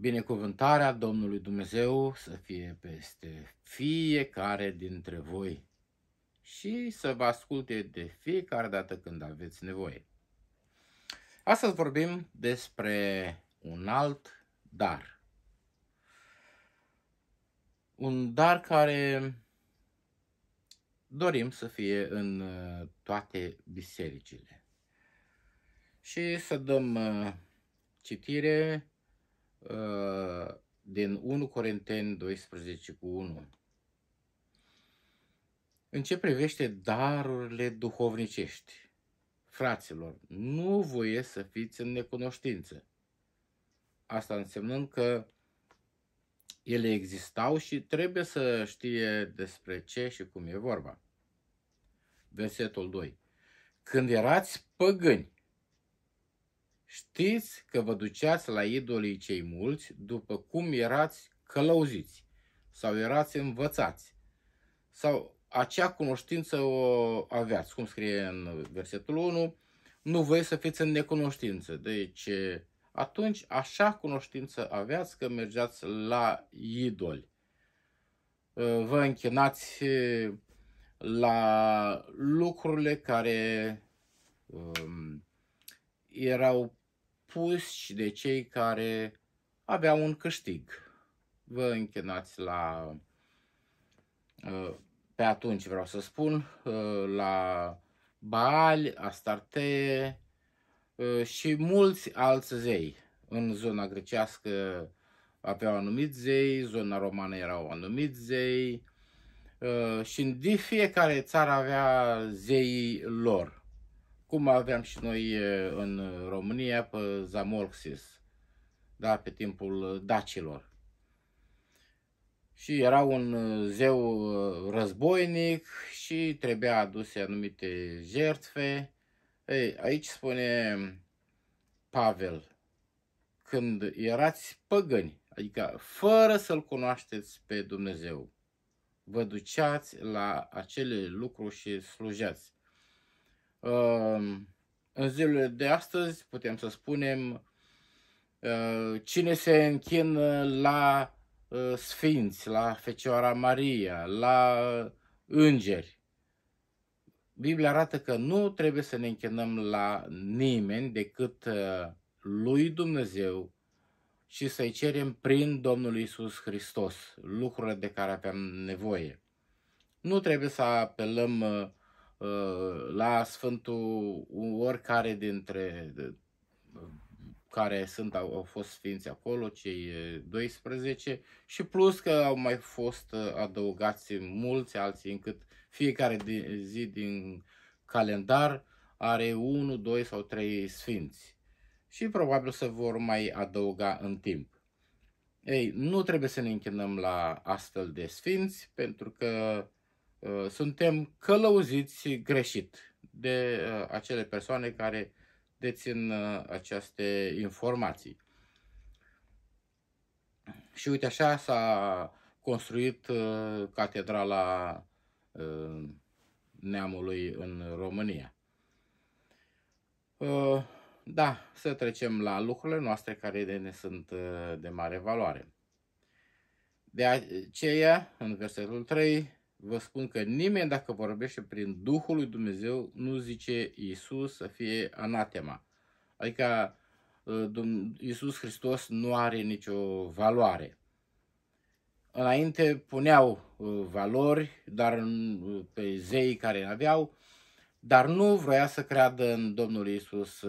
Binecuvântarea Domnului Dumnezeu să fie peste fiecare dintre voi și să vă asculte de fiecare dată când aveți nevoie. Astăzi vorbim despre un alt dar. Un dar care dorim să fie în uh, toate bisericile. Și să dăm uh, citire Uh, din 1 Corinteni 12 cu 1. În ce privește darurile duhovnicești, fraților, nu voie să fiți în necunoștință. Asta însemnând că ele existau și trebuie să știe despre ce și cum e vorba. Versetul 2. Când erați păgâni, Știți că vă duceați la idolii cei mulți după cum erați călăuziți sau erați învățați sau acea cunoștință o aveați, cum scrie în versetul 1, nu voi să fiți în necunoștință. Deci atunci așa cunoștință aveați că mergeați la idoli. Vă închinați la lucrurile care um, erau pus și de cei care aveau un câștig. Vă închinați la, uh, pe atunci vreau să spun, uh, la Baali, Astarte uh, și mulți alți zei. În zona grecească aveau anumit zei, zona romană erau anumit zei și în fiecare țară avea zeii lor cum aveam și noi în România pe Zamorxis, da, pe timpul dacilor. Și era un uh, zeu uh, războinic și trebuia aduse anumite jertfe. Ei, aici spune Pavel, când erați păgâni, adică fără să-L cunoașteți pe Dumnezeu, vă duceați la acele lucruri și slujeați. Ehm, în zilele de astăzi putem să spunem ehm, cine se închină la ehm, sfinți, la Fecioara Maria, la îngeri. Biblia arată că nu trebuie să ne închinăm la nimeni decât lui Dumnezeu și să-i cerem prin Domnul Isus Hristos lucrurile de care avem nevoie. Nu trebuie să apelăm Uh, la Sfântul oricare dintre care sunt, au, au fost sfinți acolo, cei 12, și plus că au mai fost uh, adăugați mulți alții, încât fiecare zi din calendar are 1, 2 sau 3 sfinți. Și probabil se vor mai adăuga în timp. Ei, nu trebuie să ne închinăm la astfel de sfinți, pentru că Uh, suntem călăuziți greșit de uh, acele persoane care dețin uh, aceste informații. Și uite așa s-a construit catedrala neamului în România. Da, să trecem la lucrurile noastre care ne sunt de mare valoare. De aceea, în versetul 3, vă spun că nimeni dacă vorbește prin Duhul lui Dumnezeu nu zice Iisus să fie anatema. Adică ă, Iisus Hristos nu are nicio valoare. Înainte puneau ă, valori, dar ă, pe zei care aveau, dar nu vroia să creadă în Domnul Iisus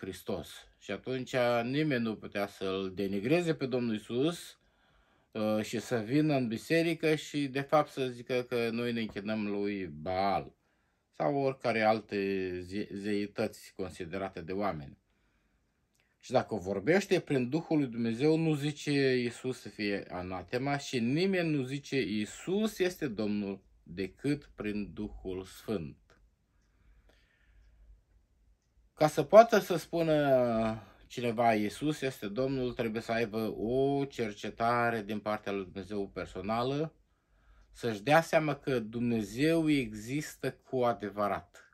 Hristos. Și atunci nimeni nu putea să-l denigreze pe Domnul Iisus, Uh, și să vină în biserică și de fapt să zică că noi ne închinăm lui Baal sau oricare alte zeități considerate de oameni. Și dacă vorbește prin Duhul lui Dumnezeu, nu zice Iisus să fie anatema și nimeni nu zice Iisus este Domnul decât prin Duhul Sfânt. Ca să poată să spună cineva Iisus este Domnul, trebuie să aibă o cercetare din partea lui Dumnezeu personală, să-și dea seama că Dumnezeu există cu adevărat.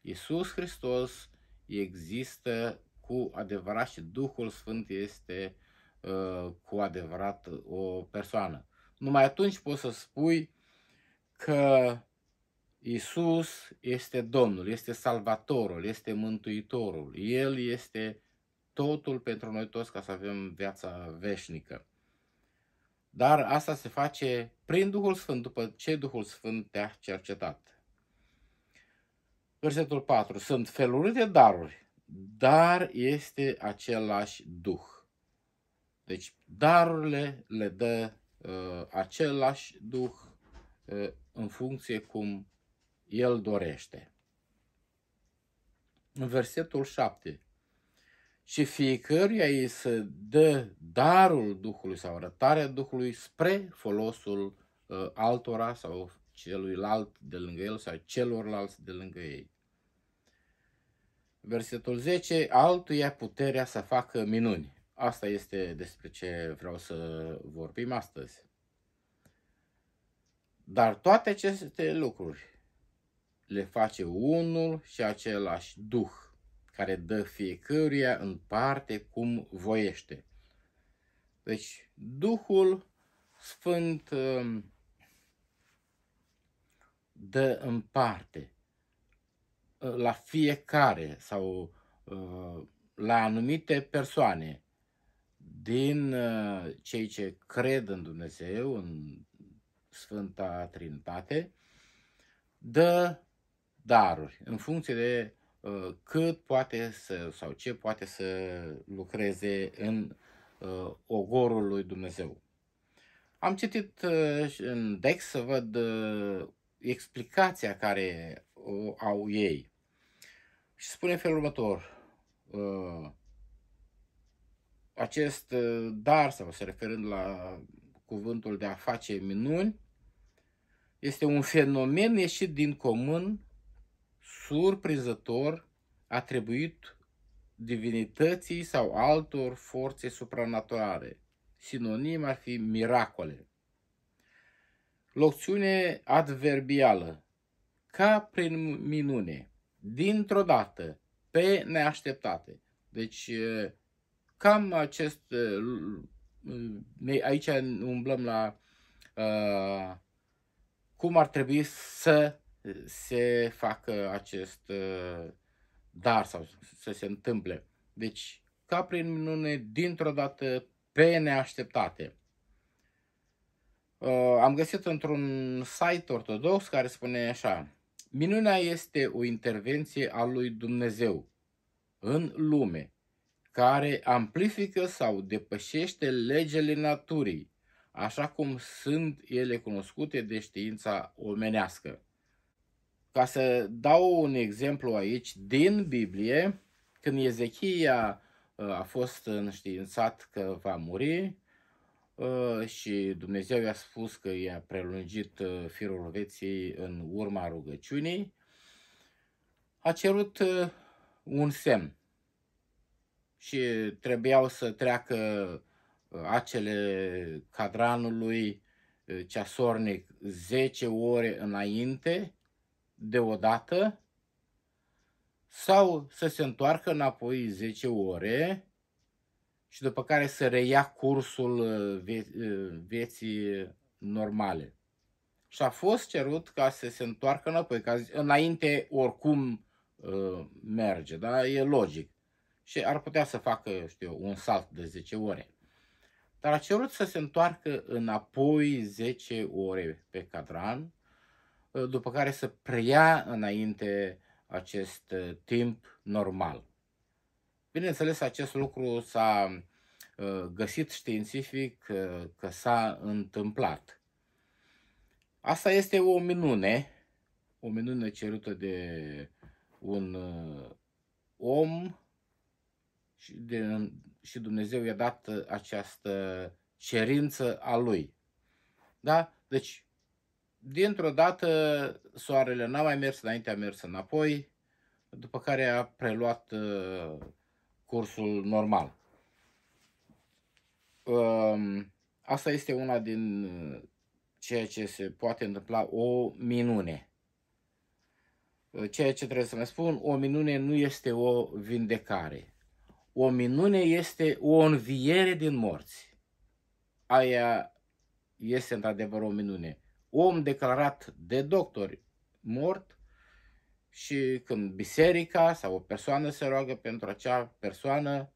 Iisus Hristos există cu adevărat și Duhul Sfânt este uh, cu adevărat o persoană. Numai atunci poți să spui că Isus este Domnul, este Salvatorul, este Mântuitorul, El este totul pentru noi toți ca să avem viața veșnică. Dar asta se face prin Duhul Sfânt, după ce Duhul Sfânt te-a cercetat. Versetul 4. Sunt feluri de daruri, dar este același Duh. Deci darurile le dă uh, același Duh uh, în funcție cum El dorește. În versetul 7 și fiecăruia ei să dă darul Duhului sau arătarea Duhului spre folosul uh, altora sau celuilalt de lângă el sau celorlalți de lângă ei. Versetul 10, altuia puterea să facă minuni. Asta este despre ce vreau să vorbim astăzi. Dar toate aceste lucruri le face unul și același Duh care dă fiecăruia în parte cum voiește. Deci, Duhul Sfânt um, dă în parte uh, la fiecare sau uh, la anumite persoane din uh, cei ce cred în Dumnezeu, în Sfânta Trinitate, dă daruri în funcție de Uh, cât poate să, sau ce poate să lucreze în uh, ogorul lui Dumnezeu. Am citit uh, în Dex să văd explicația care o au ei. Și spune felul următor, acest dar, sau se referând la cuvântul de a face minuni, este un fenomen ieșit din comun surprinzător atribuit divinității sau altor forțe supranaturale. Sinonim ar fi miracole. Locțiune adverbială. Ca prin minune. Dintr-o dată. Pe neașteptate. Deci, cam acest... Aici umblăm la uh, cum ar trebui să se facă acest uh, dar sau să se întâmple. Deci, ca prin minune, dintr-o dată, pe neașteptate. Uh, am găsit într-un site ortodox care spune așa, minunea este o intervenție a lui Dumnezeu în lume, care amplifică sau depășește legele naturii, așa cum sunt ele cunoscute de știința omenească. Ca să dau un exemplu aici din Biblie, când Ezechia uh, a fost înștiințat că va muri uh, și Dumnezeu i-a spus că i-a prelungit uh, firul veții în urma rugăciunii, a cerut un semn și trebuiau să treacă acele cadranului ceasornic 10 ore înainte deodată sau să se întoarcă înapoi 10 ore și după care să reia cursul uh, vie uh, vieții normale. Și a fost cerut ca să se întoarcă înapoi, ca înainte oricum uh, merge, da? E logic. Și ar putea să facă, știu un salt de 10 ore. Dar a cerut să se întoarcă înapoi 10 ore pe cadran Uh, după care să preia înainte acest uh, timp normal. Bineînțeles, acest lucru s-a uh, găsit științific că s-a întâmplat. Asta este o minune, o minune cerută de un om și, de, și Dumnezeu i-a dat această cerință a lui. Da? Deci Dintr-o dată soarele n-a mai mers înainte, a mers înapoi, după care a preluat uh, cursul normal. Um, asta este una din uh, ceea ce se poate întâmpla, o minune. Uh, ceea ce trebuie să mă spun, o minune nu este o vindecare. O minune este o înviere din morți. Aia este într-adevăr o minune om declarat de doctori mort și când biserica sau o persoană se roagă pentru acea persoană,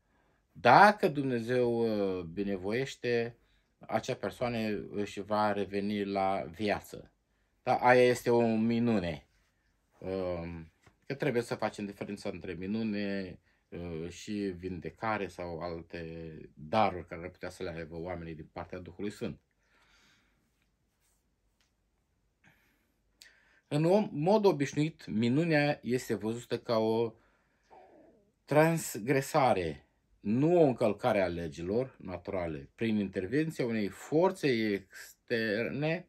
dacă Dumnezeu uh, binevoiește, acea persoană își va reveni la viață. Da, aia este o minune. Um, că trebuie să facem diferența între minune uh, și vindecare sau alte daruri care ar putea să le aibă oamenii din partea Duhului Sfânt. În om, mod obișnuit, minunea este văzută ca o transgresare, nu o încălcare a legilor naturale, prin intervenția unei forțe externe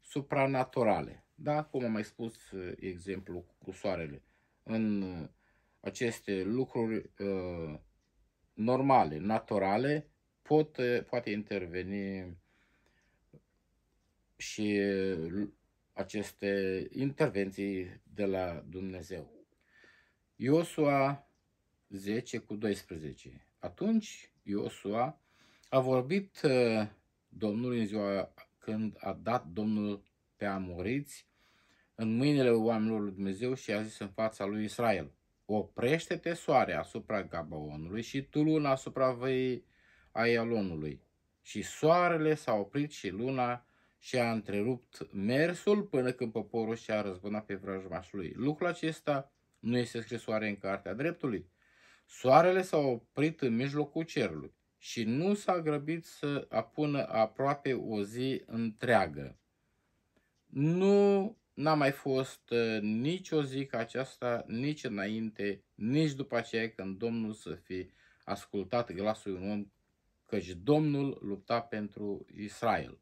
supranaturale. Da, cum am mai spus eh, exemplu cu soarele. În eh, aceste lucruri uh, normale, naturale, pot, poate interveni și aceste intervenții de la Dumnezeu. Iosua 10 cu 12. Atunci Iosua a vorbit uh, Domnului în ziua când a dat Domnul pe amoriți în mâinile oamenilor lui Dumnezeu și a zis în fața lui Israel, oprește-te soare asupra Gabaonului și tu luna asupra văii Aialonului. Și soarele s-a oprit și luna și a întrerupt mersul până când poporul și-a răzbunat pe lui. Lucrul acesta nu este scris oare în Cartea Dreptului? Soarele s-a oprit în mijlocul cerului și nu s-a grăbit să apună aproape o zi întreagă. Nu n-a mai fost ă, nici o zi ca aceasta, nici înainte, nici după aceea când Domnul să fi ascultat glasul unui om, căci Domnul lupta pentru Israel.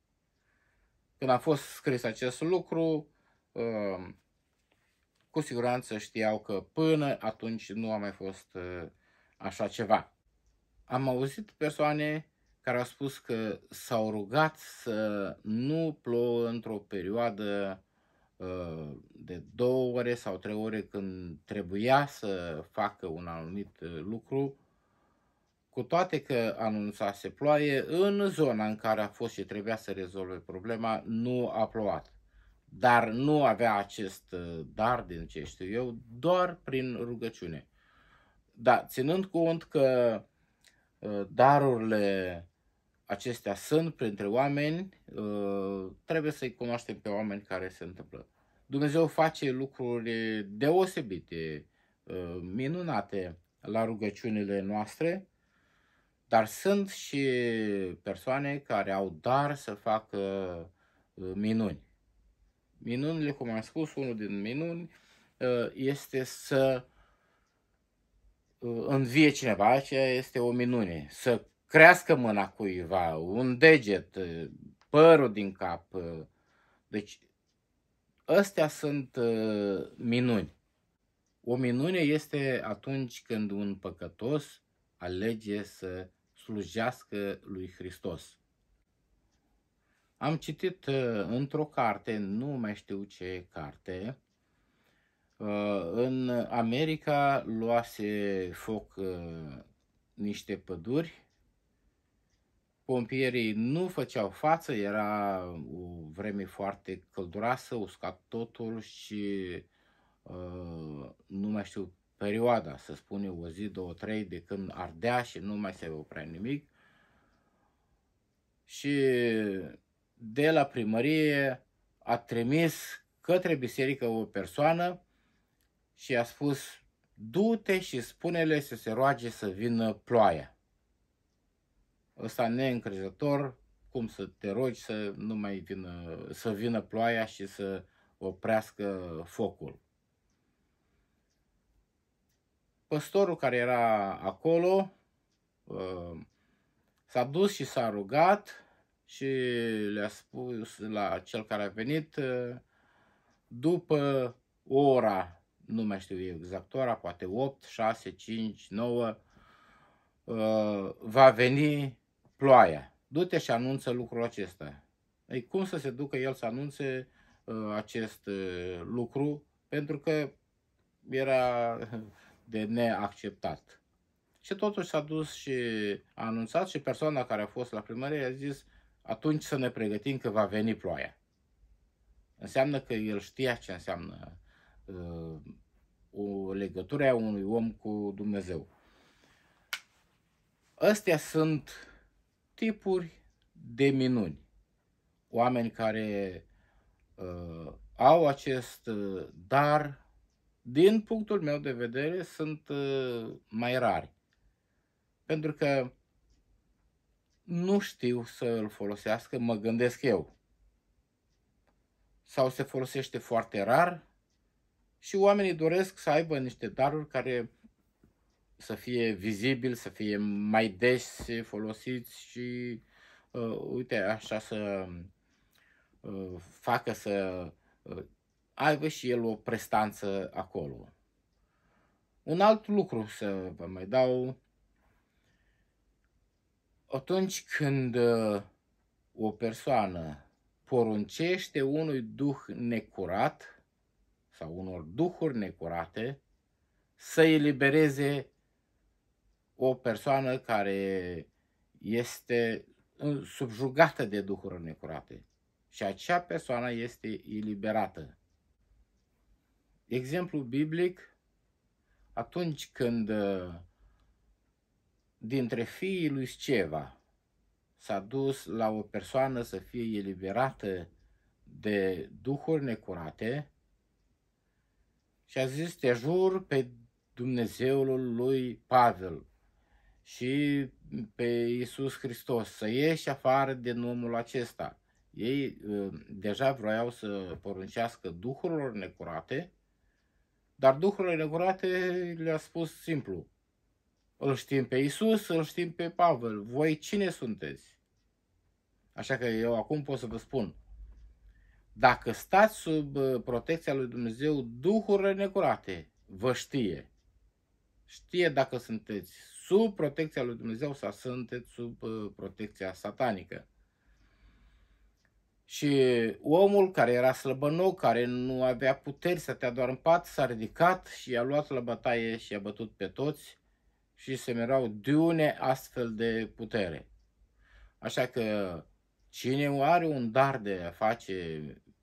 Când a fost scris acest lucru, um, cu siguranță știau că până atunci nu a mai fost uh, așa ceva. Am auzit persoane care au spus că s-au rugat să nu plouă într-o perioadă uh, de două ore sau trei ore când trebuia să facă un anumit uh, lucru cu toate că anunțase ploaie, în zona în care a fost și trebuia să rezolve problema, nu a plouat. Dar nu avea acest uh, dar, din ce știu eu, doar prin rugăciune. Da, ținând cont că uh, darurile acestea sunt printre oameni, uh, trebuie să-i cunoaștem pe oameni care se întâmplă. Dumnezeu face lucruri deosebite, minunate la rugăciunile noastre dar sunt și persoane care au dar să facă uh, minuni. Minunile, cum am spus, unul din minuni uh, este să uh, învie cineva, aceea este o minune. Să crească mâna cuiva, un deget, părul din cap. Deci, astea sunt minuni. O minune este atunci când un păcătos alege să slujească lui Hristos. Am citit uh, într-o carte, nu mai știu ce carte, uh, în America luase foc uh, niște păduri, pompierii nu făceau față, era o vreme foarte călduroasă, uscat totul și nu mai știu perioada, să spune o zi, două, trei, de când ardea și nu mai se oprea nimic. Și de la primărie a trimis către biserică o persoană și a spus, du-te și spune-le să se roage să vină ploaia. Ăsta neîncrezător, cum să te rogi să nu mai vină, să vină ploaia și să oprească focul păstorul care era acolo uh, s-a dus și s-a rugat și le-a spus la cel care a venit uh, după ora, nu mai știu exact ora, poate 8, 6, 5, 9, va veni ploaia. Du-te și anunță lucrul acesta. Ei, cum să se ducă el să anunțe uh, acest lucru? Pentru că era de neacceptat. Și totuși s-a dus și a anunțat și persoana care a fost la primărie a zis atunci să ne pregătim că va veni ploaia. Înseamnă că el știa ce înseamnă uh, o legătură a unui om cu Dumnezeu. Astea sunt tipuri de minuni. Oameni care uh, au acest uh, dar din punctul meu de vedere, sunt uh, mai rari. Pentru că nu știu să îl folosească, mă gândesc eu. Sau se folosește foarte rar și oamenii doresc să aibă niște daruri care să fie vizibil, să fie mai des folosiți și uh, uite așa să uh, facă să uh, aibă și el o prestanță acolo. Un alt lucru să vă mai dau, atunci când uh, o persoană poruncește unui duh necurat sau unor duhuri necurate să elibereze o persoană care este uh, subjugată de duhuri necurate și acea persoană este eliberată. Exemplu biblic, atunci când uh, dintre fiii lui Sceva s-a dus la o persoană să fie eliberată de duhuri necurate și a zis, te jur pe Dumnezeul lui Pavel și pe Iisus Hristos să ieși afară de omul acesta. Ei uh, deja vroiau să poruncească duhurilor necurate dar duhurile necurate le-a spus simplu. Îl știm pe Isus, îl știm pe Pavel. Voi cine sunteți? Așa că eu acum pot să vă spun. Dacă stați sub uh, protecția lui Dumnezeu, duhurile necurate vă știe. Știe dacă sunteți sub protecția lui Dumnezeu sau sunteți sub uh, protecția satanică. Și omul care era slăbănou, care nu avea puteri să te doar în pat, s-a ridicat și a luat la bătaie și a bătut pe toți și se merau dune astfel de putere. Așa că cine are un dar de a face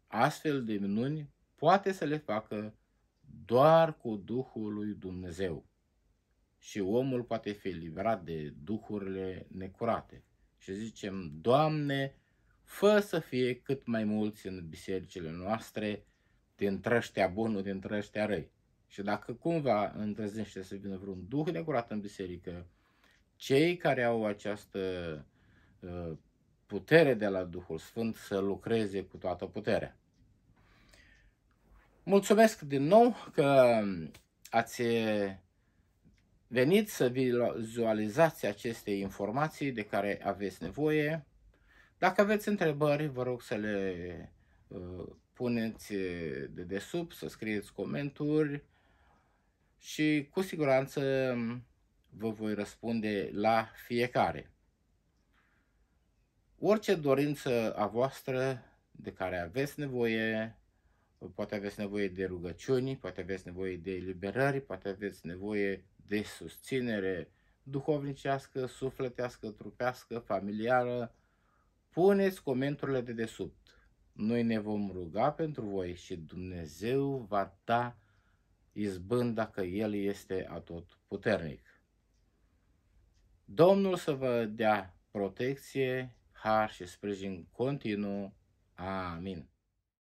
astfel de minuni, poate să le facă doar cu Duhul lui Dumnezeu. Și omul poate fi liberat de duhurile necurate. Și zicem, Doamne, fă să fie cât mai mulți în bisericile noastre dintre ăștia bunul, din trăștea răi. Și dacă cumva îndrăznește să vină vreun duh necurat în biserică, cei care au această ă, putere de la Duhul Sfânt să lucreze cu toată puterea. Mulțumesc din nou că ați venit să vizualizați aceste informații de care aveți nevoie. Dacă aveți întrebări, vă rog să le uh, puneți uh, de desubt, să scrieți comenturi și cu siguranță vă voi răspunde la fiecare. Orice dorință a voastră de care aveți nevoie, poate aveți nevoie de rugăciuni, poate aveți nevoie de eliberări, poate aveți nevoie de susținere duhovnicească, sufletească, trupească, familiară, Puneți comenturile de desubt. Noi ne vom ruga pentru voi și Dumnezeu va da izbând dacă El este atot puternic. Domnul să vă dea protecție, har și sprijin continuu. Amin.